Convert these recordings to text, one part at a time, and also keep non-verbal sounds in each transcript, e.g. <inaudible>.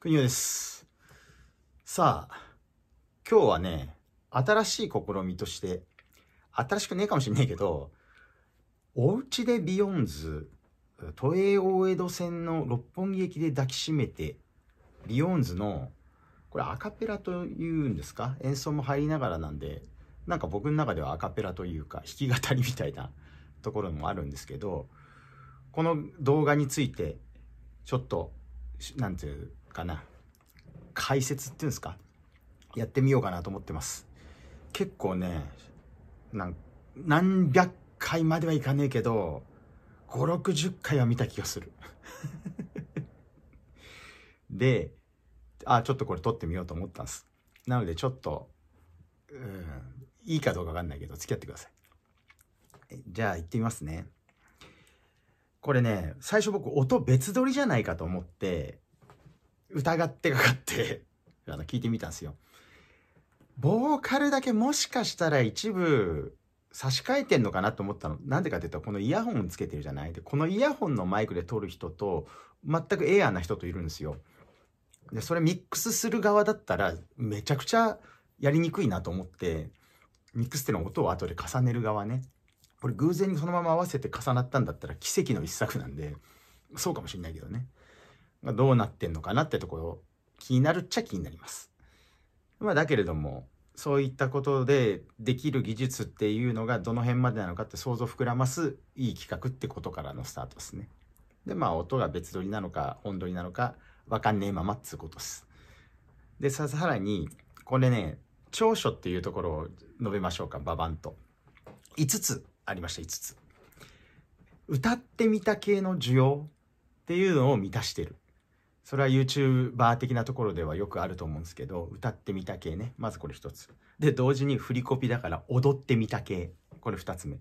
くにです。さあ、今日はね、新しい試みとして、新しくねえかもしんないけど、おうちでビヨンズ、都営大江戸線の六本木駅で抱きしめて、ビヨンズの、これアカペラというんですか演奏も入りながらなんで、なんか僕の中ではアカペラというか、弾き語りみたいな <laughs> ところもあるんですけど、この動画について、ちょっと、なんていう、かな解説っていうんですかやってみようかなと思ってます結構ね何百回まではいかねえけど560回は見た気がする <laughs> であちょっとこれ撮ってみようと思ったんですなのでちょっとうんいいかどうかわかんないけど付き合ってくださいじゃあ行ってみますねこれね最初僕音別撮りじゃないかと思って疑ってかかってあの、聞いてみたんですよ。ボーカルだけもしかしたら一部差し替えてんのかなと思ったの。なんでかっていうと、このイヤホンつけてるじゃないで、このイヤホンのマイクで撮る人と、全くエアーな人といるんですよ。で、それミックスする側だったら、めちゃくちゃやりにくいなと思って、ミックスっての音を後で重ねる側ね。これ偶然にそのまま合わせて重なったんだったら奇跡の一作なんで、そうかもしんないけどね。どうなってんのかなってところ気になるっちゃ気になります。まあ、だけれどもそういったことでできる技術っていうのがどの辺までなのかって想像膨らますいい企画ってことからのスタートですね。でまあ音が別撮りなのか本撮りなのかわかんねえままっつうことです。でさらにこれね長所っていうところを述べましょうかババンと。5つありました5つ。歌ってみた系の需要っていうのを満たしてるそれは YouTuber 的なところではよくあると思うんですけど、歌ってみた系ね。まずこれ一つ。で、同時に振りコピだから踊ってみた系。これ二つ目。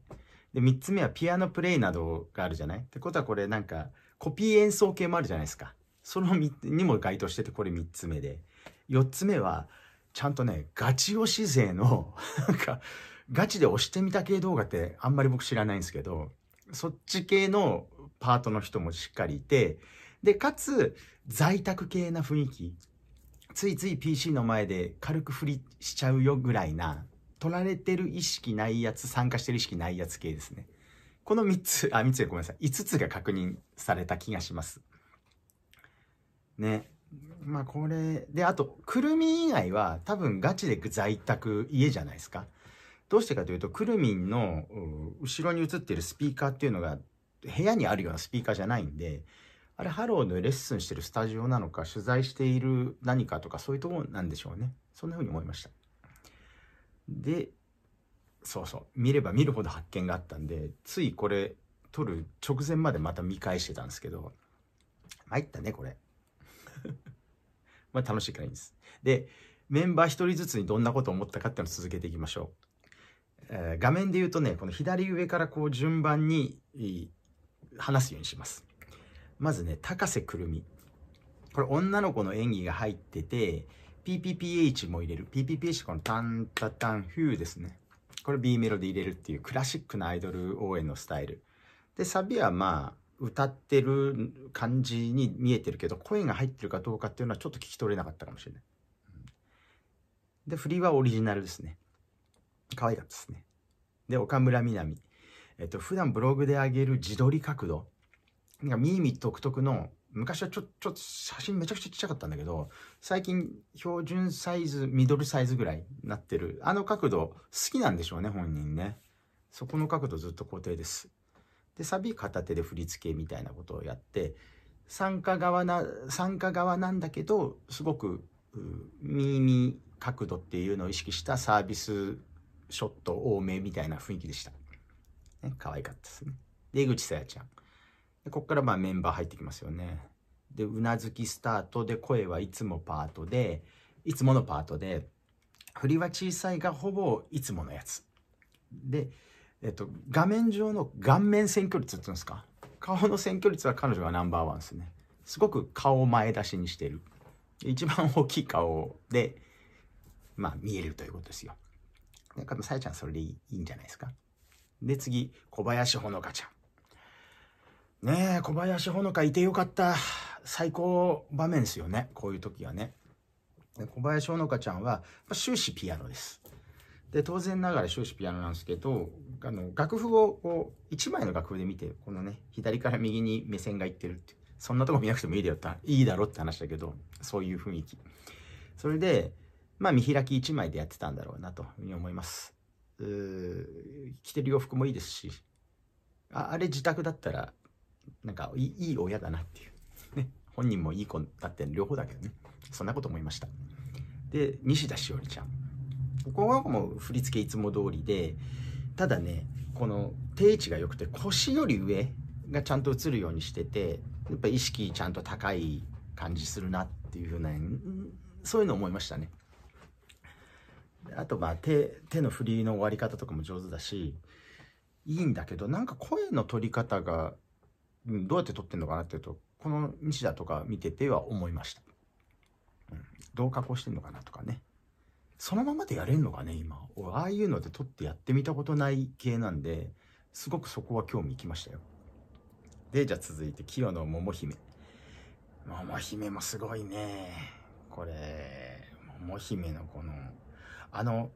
で、三つ目はピアノプレイなどがあるじゃないってことはこれなんか、コピー演奏系もあるじゃないですか。そのにも該当してて、これ三つ目で。四つ目は、ちゃんとね、ガチ押し勢の、<laughs> なんか、ガチで押してみた系動画ってあんまり僕知らないんですけど、そっち系のパートの人もしっかりいて、で、かつ、在宅系な雰囲気。ついつい PC の前で軽く振りしちゃうよぐらいな、取られてる意識ないやつ、参加してる意識ないやつ系ですね。この3つ、あ、3つでごめんなさい。5つが確認された気がします。ね。まあこれ、で、あと、くるみ以外は多分ガチで在宅、家じゃないですか。どうしてかというと、くるみんの後ろに映ってるスピーカーっていうのが部屋にあるようなスピーカーじゃないんで、あれ、ハローのレッスンしてるスタジオなのか、取材している何かとか、そういうとこなんでしょうね。そんな風に思いました。で、そうそう、見れば見るほど発見があったんで、ついこれ、撮る直前までまた見返してたんですけど、参ったね、これ。<laughs> まあ楽しいからいいんです。で、メンバー一人ずつにどんなことを思ったかっていうのを続けていきましょう。えー、画面で言うとね、この左上からこう順番に話すようにします。まずね、高瀬くるみ。これ女の子の演技が入ってて、PPPH も入れる。PPPH このタンタタンヒューですね。これ B メロで入れるっていうクラシックなアイドル応援のスタイル。で、サビはまあ、歌ってる感じに見えてるけど、声が入ってるかどうかっていうのはちょっと聞き取れなかったかもしれない。で、振りはオリジナルですね。可愛かったですね。で、岡村みなみ。えっと、普段ブログで上げる自撮り角度。なんかミーミ独特の、昔はちょ、ちょっと写真めちゃくちゃちっちゃかったんだけど、最近標準サイズ、ミドルサイズぐらいになってる。あの角度、好きなんでしょうね、本人ね。そこの角度ずっと固定です。で、サビ片手で振り付けみたいなことをやって、参加側な、参加側なんだけど、すごく、耳角度っていうのを意識したサービスショット多めみたいな雰囲気でした。ね、可愛かったですね。出口さやちゃん。でここからまあメンバー入ってきますよね。で、うなずきスタートで声はいつもパートで、いつものパートで、振りは小さいがほぼいつものやつ。で、えっと、画面上の顔面選挙率っていうんですか顔の選挙率は彼女がナンバーワンですね。すごく顔を前出しにしてる。一番大きい顔で、まあ見えるということですよ。だから、さやちゃんそれでいいんじゃないですか。で、次、小林ほのかちゃん。ねえ、小林ほのかいてよかった。最高場面ですよね。こういう時はね。小林ほのかちゃんは、終始ピアノです。で、当然ながら終始ピアノなんですけど、あの、楽譜をこう、一枚の楽譜で見て、このね、左から右に目線がいってるって。そんなとこ見なくてもいいだよって、いいだろって話だけど、そういう雰囲気。それで、まあ見開き一枚でやってたんだろうなというふうに思います。う着てる洋服もいいですし、ああれ自宅だったらなんかいい、いい親だなっていう。ね。本人もいい子だって両方だけどね。そんなこと思いました。で、西田しおりちゃん。ここはもう振り付けいつも通りで、ただね、この定位置が良くて腰より上がちゃんと映るようにしてて、やっぱ意識ちゃんと高い感じするなっていうふうな、そういうの思いましたね。あとまあ手、手の振りの終わり方とかも上手だし、いいんだけど、なんか声の取り方がどうやって撮ってんのかなっていうとこの西田とか見てては思いました、うん、どう加工してんのかなとかねそのままでやれんのかね今ああいうので撮ってやってみたことない系なんですごくそこは興味いきましたよでじゃあ続いて清の桃姫桃姫もすごいねこれ桃姫のこのあの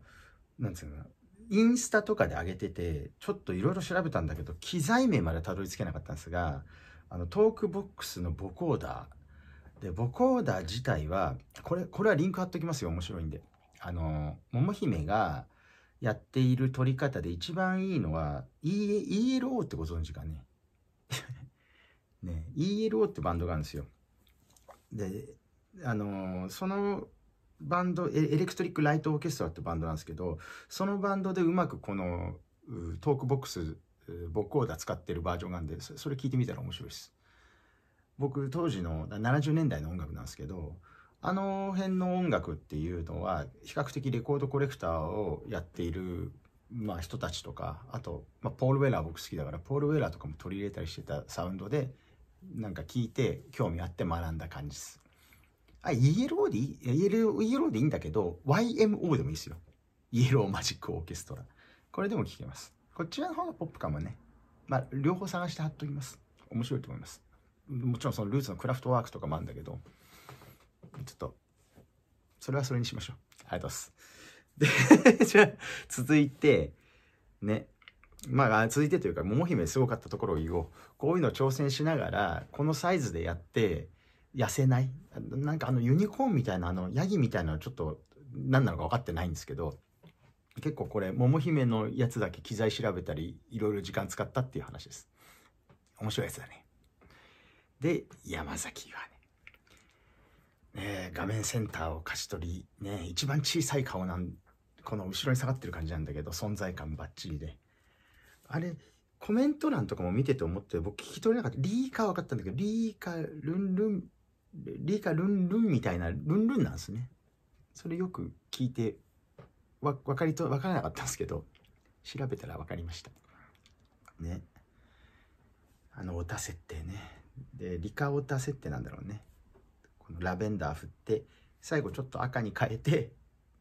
なんつうのインスタとかで上げてて、ちょっといろいろ調べたんだけど、機材名までたどり着けなかったんですが、あの、トークボックスのボコーダー。で、ボコーダー自体は、これ、これはリンク貼っときますよ。面白いんで。あの、桃姫がやっている撮り方で一番いいのは、e、ELO ってご存知かね。<laughs> ね、ELO ってバンドがあるんですよ。で、あの、そのバンド、エレクトリック・ライト・オーケストラってバンドなんですけど、そのバンドでうまくこのトークボックス、ボックーダ使ってるバージョンがあるんで、それ聞いてみたら面白いです。僕、当時の70年代の音楽なんですけど、あの辺の音楽っていうのは、比較的レコードコレクターをやっている、まあ、人たちとか、あと、まあ、ポール・ウェラー僕好きだから、ポール・ウェラーとかも取り入れたりしてたサウンドで、なんか聞いて興味あって学んだ感じです。あ、ELO でいい ?ELO、ELO でいいんだけど、YMO でもいいですよ。イエローマジックオーケストラ。これでも聴けます。こちらの方がポップ感もね、まあ、両方探して貼っときます。面白いと思います。もちろんそのルーツのクラフトワークとかもあるんだけど、ちょっと、それはそれにしましょう。ありがとうございます。で、<laughs> じゃあ、続いて、ね、まあ、続いてというか、桃姫すごかったところを言おう。こういうの挑戦しながら、このサイズでやって、痩せないなんかあのユニコーンみたいなあのヤギみたいなのちょっと何なのか分かってないんですけど結構これ桃姫のやつだけ機材調べたりいろいろ時間使ったっていう話です面白いやつだねで山崎はねね画面センターを貸し取りね一番小さい顔なんこの後ろに下がってる感じなんだけど存在感ばっちりであれコメント欄とかも見てて思って僕聞き取れなかったリーカは分かったんだけどリーカルンルンリカルンルンみたいなルンルンなんですね。それよく聞いてわ分かりとわからなかったんですけど調べたら分かりました。ね。あのオタ設定ね。でリカオタ設定なんだろうね。このラベンダー振って最後ちょっと赤に変えて、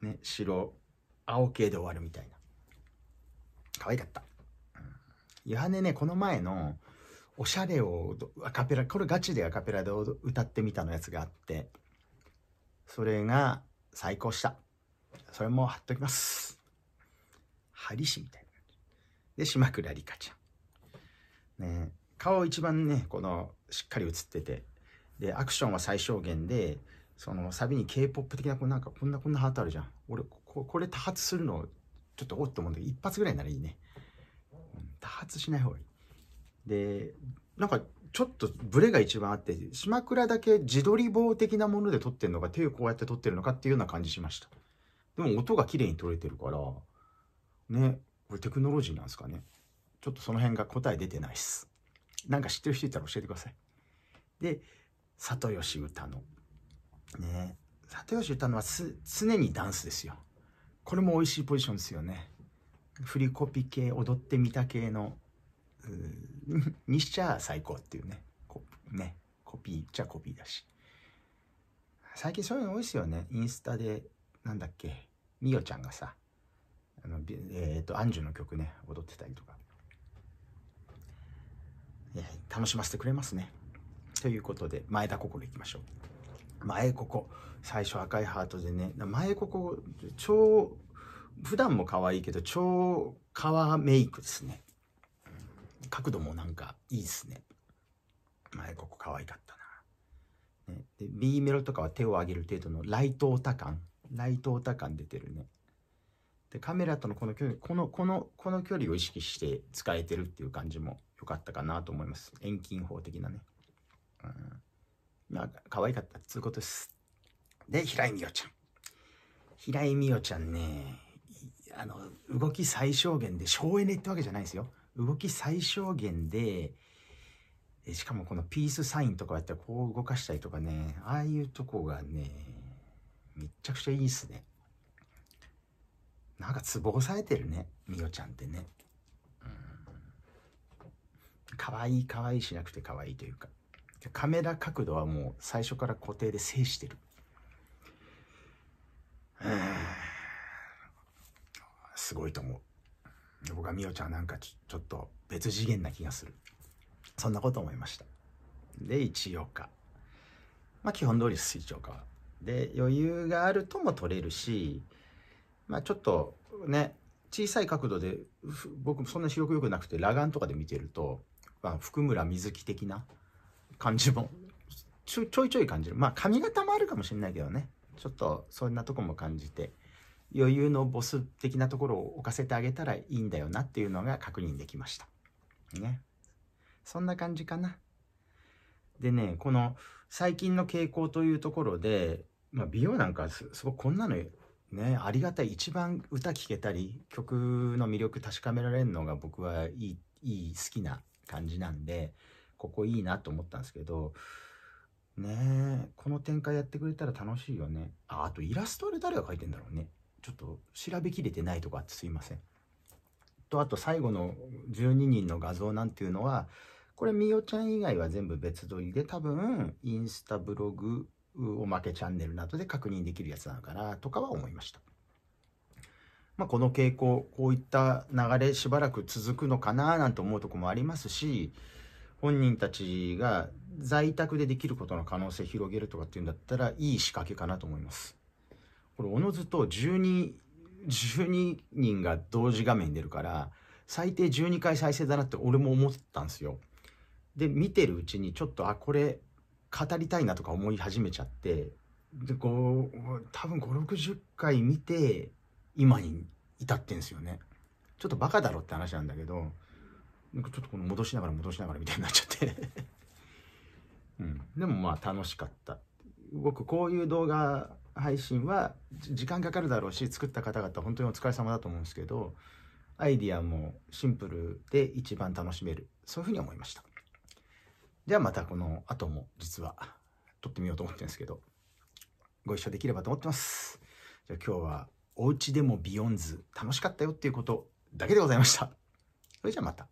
ね、白青系で終わるみたいな。可愛かった。ん、ハネね、この前のおしゃれをアカペラこれガチでアカペラで歌ってみたのやつがあってそれが最高したそれも貼っときますハリシみたいなで島倉里香ちゃんね顔一番ねこのしっかり写っててでアクションは最小限でそのサビに K-POP 的なこなんかこんなこんなハートあるじゃん俺ここれ多発するのちょっとおっと思うんだけど一発ぐらいならいいね、多発しない方がいいで、なんかちょっとブレが一番あって、島倉だけ自撮り棒的なもので撮ってるのか、手をこうやって撮ってるのかっていうような感じしました。でも音が綺麗に撮れてるから、ね、これテクノロジーなんですかね。ちょっとその辺が答え出てないっす。なんか知ってる人いたら教えてください。で、里吉歌の。ね、里吉歌のは常にダンスですよ。これも美味しいポジションですよね。振りコピ系、踊ってみた系のにしちゃ最高っていうね。コねコピーっちゃコピーだし。最近そういうの多いっすよね。インスタで、なんだっけ、みよちゃんがさ、あのえっ、ー、と、アンジュの曲ね、踊ってたりとか。楽しませてくれますね。ということで、前田心いきましょう。前ここ。最初赤いハートでね、前ここ、超、普段も可愛いけど、超皮メイクですね。角度もなんかいいっすね。前ここ可愛かったな。ね、で、B メロとかは手を上げる程度のライトオタ感。ライトオタ感出てるね。で、カメラとのこの距離、この、この、この距離を意識して使えてるっていう感じも良かったかなと思います。遠近法的なね。うん。まあ、可愛かったっつうことです。で、平井美桜ちゃん。平井美桜ちゃんね、あの、動き最小限で省エネってわけじゃないですよ。動き最小限で、しかもこのピースサインとかやったらこう動かしたりとかね、ああいうとこがね、めっちゃくちゃいいっすね。なんかツボ押さえてるね、みおちゃんってね。可愛い可愛いしなくて可愛いというか。カメラ角度はもう最初から固定で制してる。オちゃんなんかちょっと別次元な気がするそんなこと思いましたで1日まあ基本通りです1日はで余裕があるとも取れるしまあちょっとね小さい角度で僕そんな視力良くなくて裸眼とかで見てると、まあ、福村瑞希的な感じもちょいちょい感じるまあ髪型もあるかもしれないけどねちょっとそんなとこも感じて余裕のボス的なところを置かせてあげたらいいんだよなっていうのが確認できました。ね。そんな感じかな。でね、この最近の傾向というところで、まあ、美容なんかすごくこんなのね、ありがたい。一番歌聴けたり、曲の魅力確かめられるのが僕はいい、いい、好きな感じなんで、ここいいなと思ったんですけど、ねこの展開やってくれたら楽しいよね。あ、あとイラストで誰が描いてんだろうね。ちょっと調べきれてないとかってすいません。とあと最後の12人の画像なんていうのはこれみおちゃん以外は全部別撮りで多分インスタブログおまけチャンネルなどで確認できるやつなのかなとかは思いました。まあ、この傾向こういった流れしばらく続くのかななんて思うとこもありますし本人たちが在宅でできることの可能性広げるとかっていうんだったらいい仕掛けかなと思います。これおのずと12、12人が同時画面に出るから、最低12回再生だなって俺も思ったんですよ。で、見てるうちにちょっと、あ、これ語りたいなとか思い始めちゃって、で、こう、多分5、60回見て、今に至ってんすよね。ちょっとバカだろって話なんだけど、なんかちょっとこの戻しながら戻しながらみたいになっちゃって <laughs> うん。でもまあ楽しかった。僕こういう動画配信は時間かかるだろうし作った方々本当にお疲れ様だと思うんですけどアイディアもシンプルで一番楽しめるそういうふうに思いましたではまたこの後も実は撮ってみようと思ってるんですけどご一緒できればと思ってますじゃあ今日はお家でもビヨンズ楽しかったよっていうことだけでございましたそれじゃあまた。